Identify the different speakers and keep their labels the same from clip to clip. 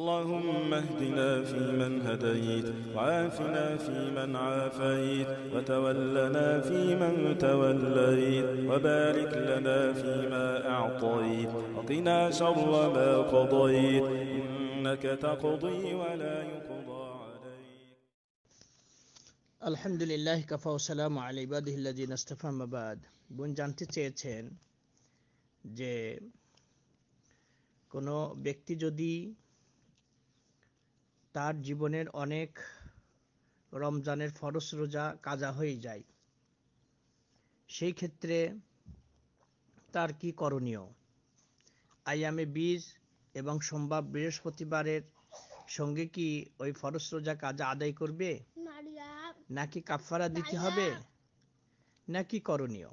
Speaker 1: اللهم اهدنا فيمن هديت وعافنا فيمن عافيت وتولنا فيمن توليت وبارك لنا فيما أعطيت وقنا شر ما قضيت إنك تقضي ولا يقضى عليك الحمد لله كفى وسلام على عباده الذين استفهم بعد বোন জানতে চেয়েছেন যে بيكتي ব্যক্তি তার জীবনের অনেক রমজানের ফরজ রোজা কাজা হয়ে যায় সেই ক্ষেত্রে তার কি করণীয় আইয়ামে বীজ এবং সোমবার বৃহস্পতিবারের সঙ্গে কি ওই ফরজ রোজা কাজা আদায় করবে নাকি কাফারা দিতে হবে নাকি করণীয়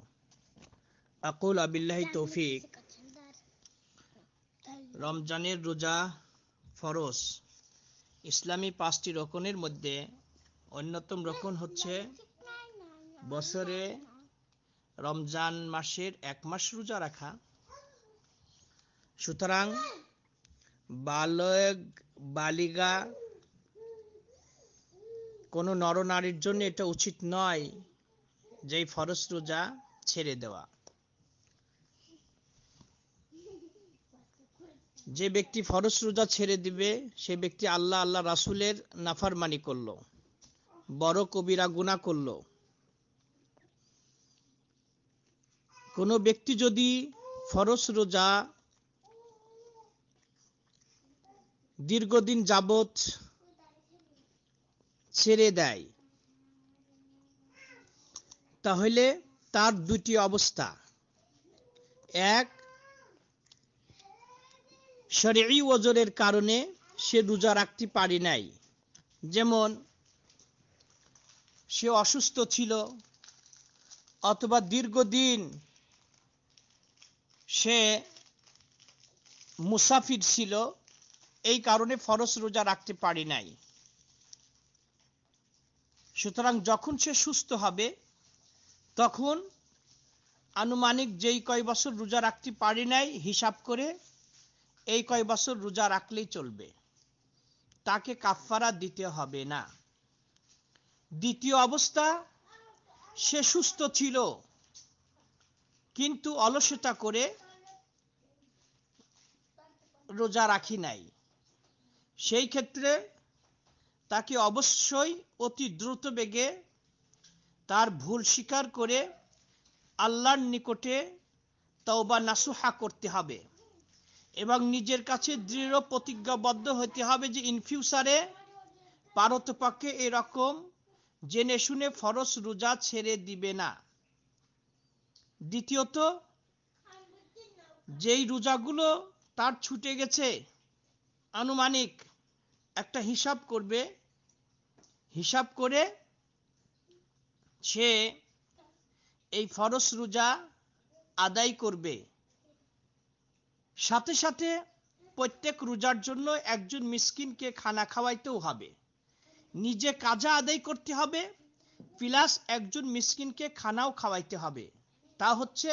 Speaker 1: আকুল আবিল্লাহি তৌফিক রমজানের রোজা ফরজ ইসলামী পাঁচটি রকনের মধ্যে অন্যতম রকন হচ্ছে বছরে রমজান মাসের এক মাস রোজা রাখা সুতরাং বালক বালিগা কোনো নরনারীর জন্য এটা উচিত নয় যেই ফরজ রোজা ছেড়ে দেওয়া যে ব্যক্তি ফরজ রোজা ছেড়ে দিবে সে ব্যক্তি আল্লাহ আল্লাহ রাসুলের নাফারমানি করল বড় কবিরা গুণা করল কোনো ব্যক্তি যদি ফরজ রোজা দীর্ঘদিন যাবত ছেড়ে দেয় তাহলে তার দুটি অবস্থা এক শরীরই ওজনের কারণে সে রোজা রাখতে পারি নাই যেমন সে অসুস্থ ছিল অথবা দীর্ঘদিন সে মুসাফির ছিল এই কারণে ফরজ রোজা রাখতে পারি নাই সুতরাং যখন সে সুস্থ হবে তখন আনুমানিক যেই কয় বছর রোজা রাখতে পারি নাই হিসাব করে এই কয় বছর রোজা রাখলেই চলবে তাকে কাফফারা দিতে হবে না দ্বিতীয় অবস্থা সে সুস্থ ছিল কিন্তু অলসতা করে রোজা রাখি নাই সেই ক্ষেত্রে তাকে অবশ্যই অতি দ্রুত বেগে তার ভুল স্বীকার করে আল্লাহর নিকটে তওবা নাসুহা করতে হবে এবং নিজের কাছে দৃঢ় প্রতিজ্ঞাবদ্ধ হতে হবে যে ইন ফিউচারে পক্ষে এরকম জেনে শুনে ফরস রোজা ছেড়ে দিবে না দ্বিতীয়ত যেই রোজাগুলো তার ছুটে গেছে আনুমানিক একটা হিসাব করবে হিসাব করে সে এই ফরস রোজা আদায় করবে সাথে সাথে প্রত্যেক রোজার জন্য একজন মিসকিনকে খানা খাওয়াইতেও হবে নিজে কাজা আদায় করতে হবে প্লাস একজন মিসকিনকে খানাও খাওয়াইতে হবে তা হচ্ছে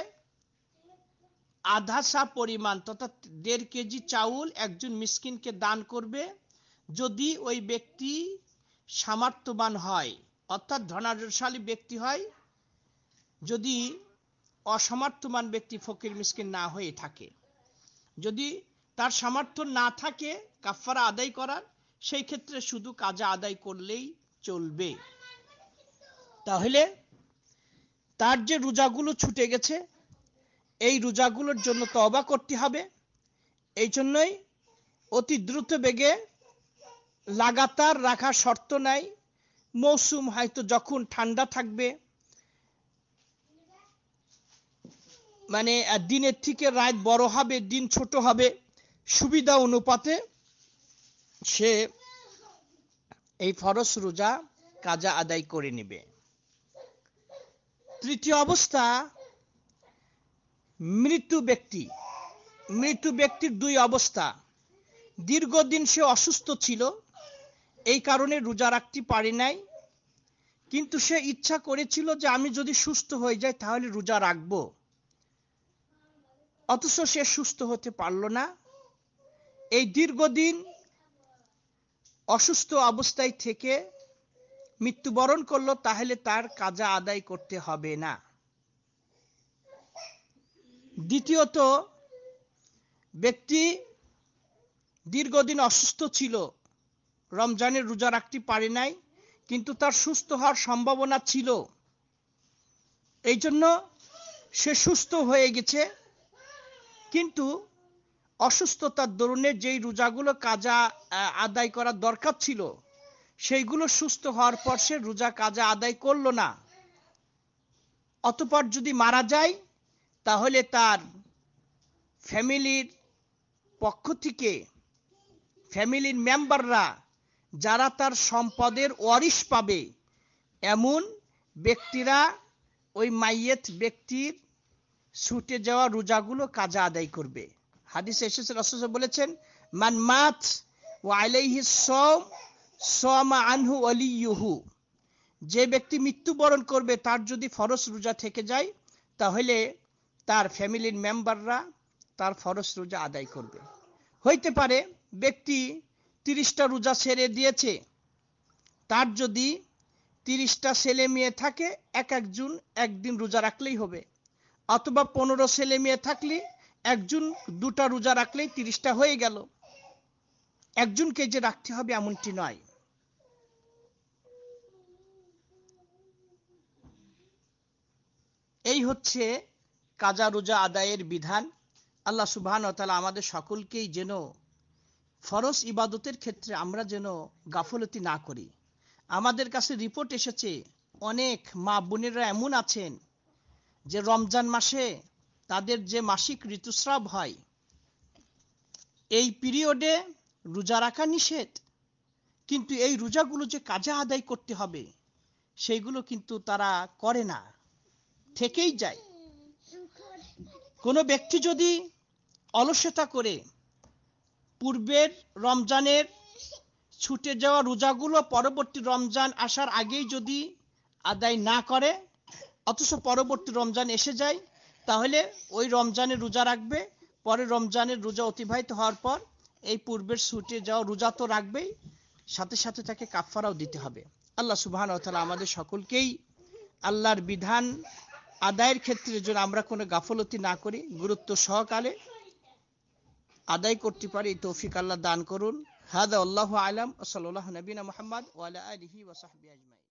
Speaker 1: আধা সা পরিমাণ তথা দেড় কেজি চাউল একজন মিসকিনকে দান করবে যদি ওই ব্যক্তি সামর্থ্যবান হয় অর্থাৎ ধনাঢ্যশালী ব্যক্তি হয় যদি অসামর্থ্যবান ব্যক্তি ফকির মিসকিন না হয়ে থাকে যদি তার সামর্থ্য না থাকে কাফারা আদায় করার সেই ক্ষেত্রে শুধু কাজা আদায় করলেই চলবে তাহলে তার যে রোজাগুলো ছুটে গেছে এই রোজাগুলোর জন্য তবা করতে হবে এই জন্যই অতি দ্রুত বেগে লাগাতার রাখা শর্ত নাই মৌসুম হয়তো যখন ঠান্ডা থাকবে মানে দিনের থেকে রাত বড় হবে দিন ছোট হবে সুবিধা অনুপাতে সে এই ফরস রোজা কাজা আদায় করে নেবে তৃতীয় অবস্থা মৃত্যু ব্যক্তি মৃত্যু ব্যক্তির দুই অবস্থা দীর্ঘদিন সে অসুস্থ ছিল এই কারণে রোজা রাখতে পারে নাই কিন্তু সে ইচ্ছা করেছিল যে আমি যদি সুস্থ হয়ে যাই তাহলে রোজা রাখবো অথচ সে সুস্থ হতে পারল না এই দীর্ঘদিন অসুস্থ অবস্থায় থেকে মৃত্যুবরণ করলো তাহলে তার কাজা আদায় করতে হবে না দ্বিতীয়ত ব্যক্তি দীর্ঘদিন অসুস্থ ছিল রমজানের রোজা রাখতে পারে নাই কিন্তু তার সুস্থ হওয়ার সম্ভাবনা ছিল এই জন্য সে সুস্থ হয়ে গেছে কিন্তু অসুস্থতার দরুনে যেই রোজাগুলো কাজা আদায় করার দরকার ছিল সেইগুলো সুস্থ হওয়ার পর সে রোজা কাজা আদায় করল না অতপর যদি মারা যায় তাহলে তার ফ্যামিলির পক্ষ থেকে ফ্যামিলির মেম্বাররা যারা তার সম্পদের ওয়ারিশ পাবে এমন ব্যক্তিরা ওই মাইয়েত ব্যক্তির ছুটে যাওয়া রোজাগুলো কাজা আদায় করবে হাদিস এসেছে বলেছেন মান মাত ও আলাইহি সম সমা আনহু অলিহু যে ব্যক্তি মৃত্যুবরণ করবে তার যদি ফরস রোজা থেকে যায় তাহলে তার ফ্যামিলির মেম্বাররা তার ফরস রোজা আদায় করবে হইতে পারে ব্যক্তি তিরিশটা রোজা ছেড়ে দিয়েছে তার যদি তিরিশটা ছেলে মেয়ে থাকে এক একজন একদিন রোজা রাখলেই হবে অথবা পনেরো ছেলে মেয়ে থাকলে একজন দুটা রোজা রাখলেই তিরিশটা হয়ে গেল একজনকে যে রাখতে হবে এমনটি নয় এই হচ্ছে কাজা রোজা আদায়ের বিধান আল্লাহ সুবাহান তালা আমাদের সকলকেই যেন ফরজ ইবাদতের ক্ষেত্রে আমরা যেন গাফলতি না করি আমাদের কাছে রিপোর্ট এসেছে অনেক মা বোনেরা এমন আছেন যে রমজান মাসে তাদের যে মাসিক ঋতুস্রাব হয় এই পিরিয়ডে রোজা রাখা নিষেধ কিন্তু এই রোজাগুলো যে কাজে আদায় করতে হবে সেইগুলো কিন্তু তারা করে না থেকেই যায় কোনো ব্যক্তি যদি অলসতা করে পূর্বের রমজানের ছুটে যাওয়া রোজাগুলো পরবর্তী রমজান আসার আগেই যদি আদায় না করে অথচ পরবর্তী রমজান এসে যায় তাহলে ওই রমজানের রোজা রাখবে পরে রমজানের রোজা অতিবাহিত হওয়ার পর এই পূর্বের ছুটে যাওয়া রোজা তো রাখবেই সাথে সাথে তাকে কাফারাও দিতে হবে আল্লাহ সুবাহান তালা আমাদের সকলকেই আল্লাহর বিধান আদায়ের ক্ষেত্রে যেন আমরা কোনো গাফলতি না করি গুরুত্ব সহকালে আদায় করতে পারি এই তৌফিক আল্লাহ দান করুন হাদা আল্লাহ আলম ওসল্লাহ নবীনা মোহাম্মদ ওয়ালা আলহি ওসাহাবি আজমাই